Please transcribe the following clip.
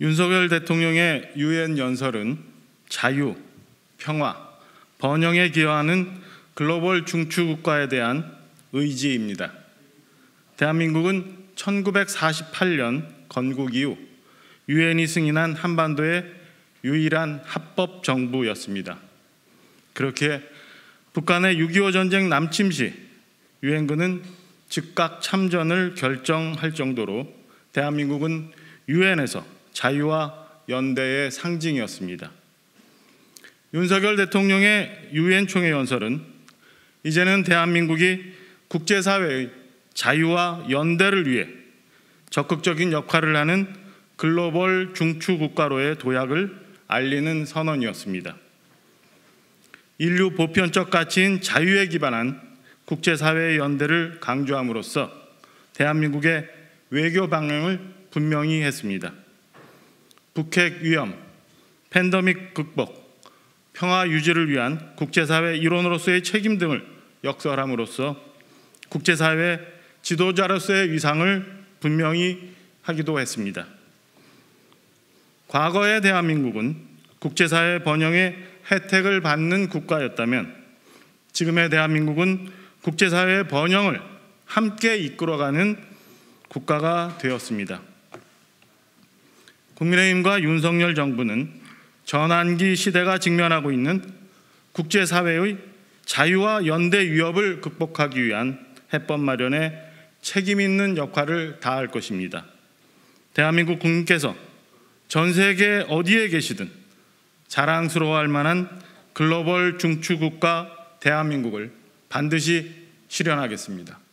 윤석열 대통령의 유엔 연설은 자유, 평화, 번영에 기여하는 글로벌 중추국가에 대한 의지입니다. 대한민국은 1948년 건국 이후 유엔이 승인한 한반도의 유일한 합법 정부였습니다. 그렇게 북한의 6.25 전쟁 남침 시 유엔군은 즉각 참전을 결정할 정도로 대한민국은 유엔에서 자유와 연대의 상징이었습니다. 윤석열 대통령의 유엔 총회 연설은 이제는 대한민국이 국제사회의 자유와 연대를 위해 적극적인 역할을 하는 글로벌 중추 국가로의 도약을 알리는 선언이었습니다. 인류 보편적 가치인 자유에 기반한 국제사회의 연대를 강조함으로써 대한민국의 외교 방향을 분명히 했습니다. 북핵 위험, 팬더믹 극복, 평화 유지를 위한 국제사회 일원으로서의 책임 등을 역설함으로써 국제사회 지도자로서의 위상을 분명히 하기도 했습니다. 과거의 대한민국은 국제사회 번영의 혜택을 받는 국가였다면 지금의 대한민국은 국제사회 번영을 함께 이끌어가는 국가가 되었습니다. 국민의힘과 윤석열 정부는 전환기 시대가 직면하고 있는 국제사회의 자유와 연대 위협을 극복하기 위한 해법 마련에 책임 있는 역할을 다할 것입니다. 대한민국 국민께서 전 세계 어디에 계시든 자랑스러워할 만한 글로벌 중추국가 대한민국을 반드시 실현하겠습니다.